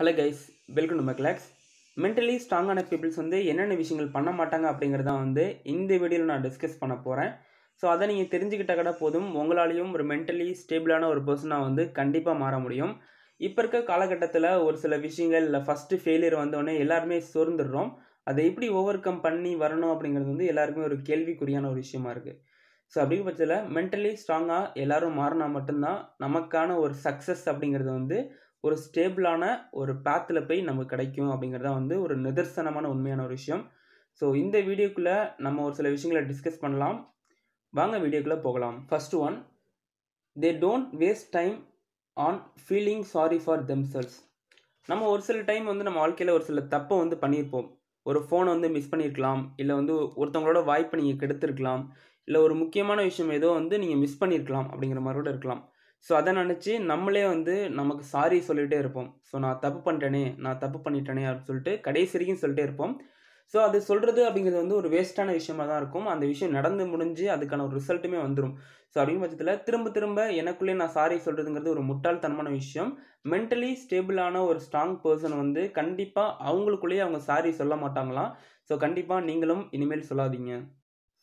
hello guys welcome to மக்லாக்ஸ் mentally ஸ்ட்ராங்கான peoples வந்து என்னென்ன விஷயங்கள் பண்ண மாட்டாங்க அப்படிங்கிறத வந்து இந்த வீடியோவில் நான் டிஸ்கஸ் பண்ண போகிறேன் ஸோ அதை நீங்கள் தெரிஞ்சுக்கிட்டா கூட போதும் உங்களாலேயும் ஒரு மென்டலி ஸ்டேபிளான ஒரு பர்சனாக வந்து கண்டிப்பாக மாற முடியும் இப்போ இருக்க காலகட்டத்தில் ஒரு சில விஷயங்கள் இல்லை ஃபஸ்ட்டு ஃபெயிலியர் வந்தோடனே எல்லாருமே சோர்ந்துடுறோம் அதை எப்படி ஓவர் கம் பண்ணி வரணும் அப்படிங்கிறது வந்து எல்லாருக்குமே ஒரு கேள்விக்குறியான ஒரு விஷயமா இருக்குது ஸோ அப்படிங்க பட்சத்தில் மென்டலி ஸ்ட்ராங்காக எல்லோரும் மாறினா மட்டும்தான் நமக்கான ஒரு சக்ஸஸ் அப்படிங்கிறது வந்து ஒரு ஸ்டேபிளான ஒரு பேத்தில் போய் நமக்கு கிடைக்கும் அப்படிங்கிறத வந்து ஒரு நிதர்சனமான உண்மையான ஒரு விஷயம் ஸோ இந்த வீடியோக்குள்ளே நம்ம ஒரு சில விஷயங்களை டிஸ்கஸ் பண்ணலாம் வாங்க வீடியோக்குள்ளே போகலாம் first one they don't waste time on feeling sorry for selves நம்ம ஒரு சில டைம் வந்து நம்ம வாழ்க்கையில் ஒரு சில தப்பை வந்து பண்ணியிருப்போம் ஒரு ஃபோனை வந்து மிஸ் பண்ணியிருக்கலாம் இல்லை வந்து ஒருத்தவங்களோட வாய்ப்பை நீங்கள் கெடுத்துருக்கலாம் இல்லை ஒரு முக்கியமான விஷயம் ஏதோ வந்து நீங்கள் மிஸ் பண்ணியிருக்கலாம் அப்படிங்கிற மாதிரி கூட இருக்கலாம் ஸோ அதை நினச்சி நம்மளே வந்து நமக்கு சாரி சொல்லிகிட்டே இருப்போம் ஸோ நான் தப்பு பண்ணிட்டேனே நான் தப்பு பண்ணிட்டேனே அப்படின்னு சொல்லிட்டு கடைசி வரைக்கும் சொல்லிட்டே இருப்போம் ஸோ அது சொல்கிறது அப்படிங்கிறது வந்து ஒரு வேஸ்ட்டான விஷயமா தான் இருக்கும் அந்த விஷயம் நடந்து முடிஞ்சு அதுக்கான ஒரு ரிசல்ட்டுமே வந்துடும் ஸோ அப்படிங்கிற பட்சத்தில் திரும்ப திரும்ப எனக்குள்ளே நான் சாரி சொல்கிறதுங்கிறது ஒரு முட்டாள்தனமான விஷயம் மென்டலி ஸ்டேபிளான ஒரு ஸ்ட்ராங் பர்சன் வந்து கண்டிப்பாக அவங்களுக்குள்ளேயே அவங்க சாரி சொல்ல மாட்டாங்களாம் ஸோ கண்டிப்பாக நீங்களும் இனிமேல் சொல்லாதீங்க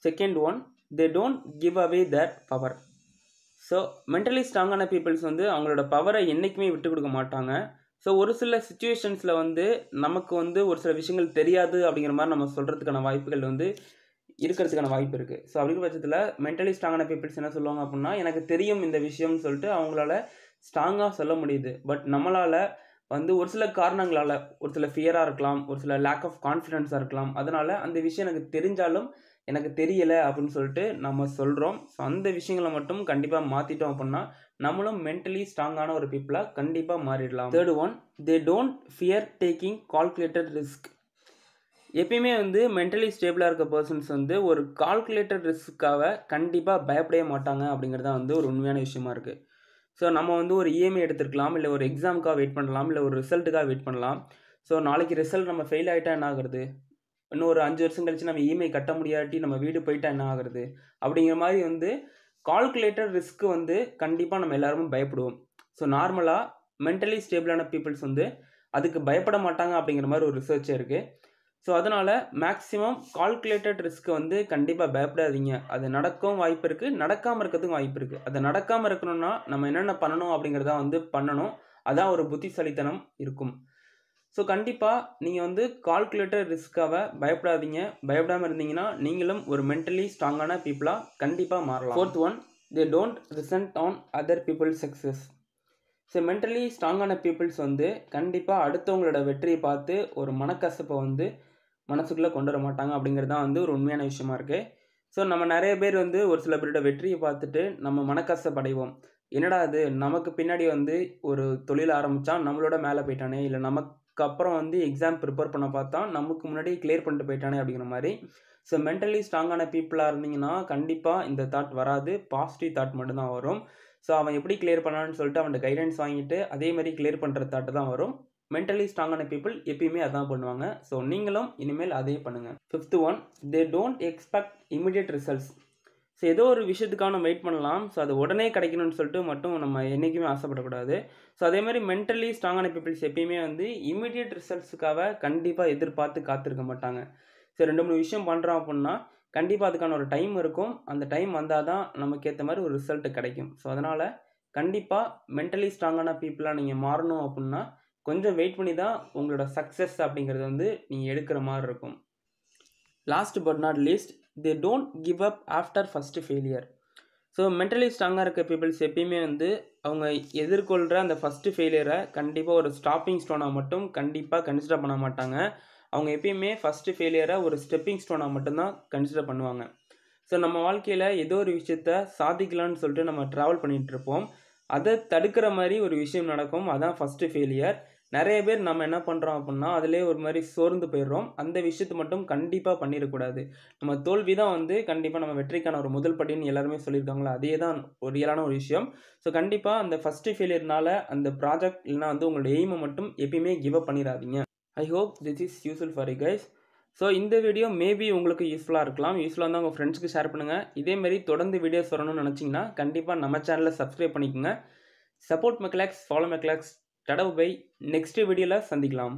second one they don't give away that power so mentally ஸ்ட்ராங்கான பீப்புள்ஸ் வந்து அவங்களோட பவரை என்றைக்குமே விட்டு கொடுக்க மாட்டாங்க ஸோ ஒரு சில சுச்சுவேஷன்ஸில் வந்து நமக்கு வந்து ஒரு சில விஷயங்கள் தெரியாது அப்படிங்கிற மாதிரி நம்ம சொல்கிறதுக்கான வாய்ப்புகள் வந்து இருக்கிறதுக்கான வாய்ப்பு இருக்குது ஸோ அப்படிங்கிற பட்சத்தில் மென்டலி ஸ்ட்ராங்கான பீப்புள்ஸ் என்ன சொல்லுவாங்க அப்படின்னா எனக்கு தெரியும் இந்த விஷயம்னு சொல்லிட்டு அவங்களால ஸ்ட்ராங்காக சொல்ல முடியுது பட் நம்மளால் வந்து ஒரு சில காரணங்களால் ஒரு சில ஃபியராக இருக்கலாம் ஒரு சில லேக் ஆஃப் கான்ஃபிடென்ஸாக இருக்கலாம் அதனால் அந்த விஷயம் எனக்கு தெரிஞ்சாலும் எனக்கு தெரியலை அப்படின்னு சொல்லிட்டு நம்ம சொல்கிறோம் ஸோ அந்த விஷயங்களை மட்டும் கண்டிப்பாக மாற்றிட்டோம் அப்படின்னா நம்மளும் மென்டலி ஸ்ட்ராங்கான ஒரு பீப்புளாக கண்டிப்பாக மாறிடலாம் third one they don't fear taking calculated risk எப்பயுமே வந்து மென்டலி ஸ்டேபிளாக இருக்க பர்சன்ஸ் வந்து ஒரு கால்குலேட்டட் ரிஸ்க்காக கண்டிப்பாக பயப்படவே மாட்டாங்க அப்படிங்கிறது தான் வந்து ஒரு உண்மையான விஷயமா இருக்குது ஸோ நம்ம வந்து ஒரு இஎம்ஐ e எடுத்துருக்கலாம் இல்லை ஒரு எக்ஸாமுக்காக வெயிட் பண்ணலாம் இல்லை ஒரு ரிசல்ட்டுக்காக வெயிட் பண்ணலாம் ஸோ நாளைக்கு ரிசல்ட் நம்ம ஃபெயில் ஆகிட்டா என்ன ஆகுறது இன்னும் ஒரு அஞ்சு வருஷம் கழிச்சு நம்ம இஎம்ஐ e கட்ட முடியாட்டி நம்ம வீடு போயிட்டா என்ன ஆகுறது அப்படிங்கிற மாதிரி வந்து கால்குலேட்டட் ரிஸ்க்கு வந்து கண்டிப்பாக நம்ம எல்லாருமே பயப்படுவோம் ஸோ நார்மலாக மென்டலி ஸ்டேபிளான பீப்புள்ஸ் வந்து அதுக்கு பயப்பட மாட்டாங்க அப்படிங்கிற மாதிரி ஒரு ரிசர்ச்சே இருக்குது ஸோ அதனால் மேக்ஸிமம் கால்குலேட்டட் ரிஸ்க்கு வந்து கண்டிப்பாக பயப்படாதீங்க அது நடக்கவும் வாய்ப்பு இருக்குது நடக்காமல் இருக்கிறதுக்கும் வாய்ப்பு இருக்குது அதை நடக்காமல் இருக்கணும்னா நம்ம என்னென்ன பண்ணணும் அப்படிங்கிறத வந்து பண்ணணும் அதான் ஒரு புத்திசாலித்தனம் இருக்கும் ஸோ கண்டிப்பாக நீங்கள் வந்து கால்குலேட்டர் ரிஸ்க்காக பயப்படாதீங்க பயப்படாமல் இருந்தீங்கன்னா நீங்களும் ஒரு மென்டலி ஸ்ட்ராங்கான பீப்புளாக கண்டிப்பாக மாறலாம் fourth one they don't resent on other people success so mentally ஸ்ட்ராங்கான பீப்புள்ஸ் வந்து கண்டிப்பாக அடுத்தவங்களோட வெற்றியை பார்த்து ஒரு மனக்கசப்பை வந்து மனசுக்குள்ளே கொண்டு வர மாட்டாங்க அப்படிங்கிறது தான் வந்து ஒரு உண்மையான விஷயமா இருக்குது ஸோ நம்ம நிறைய பேர் வந்து ஒரு சில பேரோட வெற்றியை பார்த்துட்டு நம்ம மனக்கசப்படைவோம் என்னடா அது நமக்கு பின்னாடி வந்து ஒரு தொழில் ஆரம்பித்தா நம்மளோட மேலே போயிட்டானே இல்லை நமக்கு அதுக்கப்புறம் வந்து எக்ஸாம் ப்ரிப்பேர் பண்ண பார்த்தா நமக்கு முன்னாடி கிளியர் பண்ணிட்டு போயிட்டானே அப்படிங்கிற மாதிரி ஸோ மென்டலி ஸ்ட்ராங்கான பீப்புளாக இருந்தீங்கன்னா கண்டிப்பாக இந்த தாட் வராது பாசிட்டிவ் தாட் மட்டும்தான் வரும் ஸோ அவன் எப்படி கிளியர் பண்ணான்னு சொல்லிட்டு அவன்கிட்ட கைடன்ஸ் வாங்கிட்டு அதே மாதிரி கிளியர் பண்ணுற தாட்டு தான் வரும் மென்டலி ஸ்ட்ராங்கான பீப்புள் எப்பயுமே அதான் பண்ணுவாங்க ஸோ நீங்களும் இனிமேல் அதே பண்ணுங்கள் fifth one they don't expect immediate results so ஏதோ ஒரு விஷயத்துக்காக நம்ம வெயிட் பண்ணலாம் ஸோ அது உடனே கிடைக்கணும்னு சொல்லிட்டு மட்டும் நம்ம என்றைக்குமே ஆசைப்படக்கூடாது ஸோ அதே மாதிரி மென்டலி ஸ்ட்ராங்கான பீப்புள்ஸ் எப்பயுமே வந்து இமீடியட் ரிசல்ட்ஸுக்காக கண்டிப்பாக எதிர்பார்த்து காத்திருக்க மாட்டாங்க ஸோ ரெண்டு மூணு விஷயம் பண்ணுறோம் அப்படின்னா கண்டிப்பாக அதுக்கான ஒரு டைம் இருக்கும் அந்த டைம் வந்தால் தான் நமக்கு ஏற்ற மாதிரி ஒரு ரிசல்ட் கிடைக்கும் ஸோ அதனால் கண்டிப்பாக மென்டலி ஸ்ட்ராங்கான பீப்புளாக நீங்கள் மாறணும் அப்படின்னா கொஞ்சம் வெயிட் பண்ணி தான் உங்களோட சக்ஸஸ் அப்படிங்கிறது வந்து நீங்கள் எடுக்கிற மாதிரி இருக்கும் last but not least they don't give up after first failure so mentally ஸ்ட்ராங்காக இருக்க பீப்புள்ஸ் எப்பயுமே வந்து அவங்க எதிர்கொள்கிற அந்த ஃபஸ்ட்டு ஃபெயிலியரை கண்டிப்பாக ஒரு ஸ்டாப்பிங் ஸ்டோனாக மட்டும் கண்டிப்பாக கன்சிடர் பண்ண மாட்டாங்க அவங்க எப்பயுமே ஃபஸ்ட்டு ஃபெயிலியரை ஒரு ஸ்டெப்பிங் ஸ்டோனாக மட்டும்தான் கன்சிடர் பண்ணுவாங்க ஸோ நம்ம வாழ்க்கையில் ஏதோ ஒரு விஷயத்த சாதிக்கலான்னு சொல்லிட்டு நம்ம ட்ராவல் பண்ணிகிட்ருப்போம் இருப்போம் அதை தடுக்கிற மாதிரி ஒரு விஷயம் நடக்கும் அதான் ஃபஸ்ட்டு ஃபெயிலியர் நிறைய பேர் நம்ம என்ன பண்ணுறோம் அப்படின்னா அதிலே ஒரு மாதிரி சோர்ந்து போயிடுறோம் அந்த விஷயத்தை மட்டும் கண்டிப்பாக பண்ணிடக்கூடாது நம்ம தோல்வி தான் வந்து கண்டிப்பாக நம்ம வெற்றிக்கான ஒரு முதல் படின்னு எல்லாருமே சொல்லியிருக்காங்களா அதே தான் ஒரு இயலான ஒரு விஷயம் ஸோ கண்டிப்பாக அந்த ஃபஸ்ட்டு ஃபெயிலியர்னால அந்த ப்ராஜெக்ட் இல்லைனா வந்து உங்களோட எய்மை மட்டும் எப்பயுமே கிவ் அப் பண்ணிடாதீங்க I hope this is useful for you guys so இந்த வீடியோ மேபி உங்களுக்கு யூஸ்ஃபுல்லாக இருக்கலாம் யூஸ்ஃபுல்லாக இருந்தால் உங்கள் ஃப்ரெண்ட்ஸ்க்கு ஷேர் பண்ணுங்கள் இதேமாரி தொடர்ந்து வீடியோஸ் வரணும்னு நினச்சிங்கன்னா கண்டிப்பாக நம்ம சேனலை சப்ஸ்கிரைப் பண்ணிக்கோங்க சப்போர்ட் மெக்லாக்ஸ் ஃபாலோ மெக்லாக்ஸ் தடவு பை நெக்ஸ்ட் வீடியோவில் சந்திக்கலாம்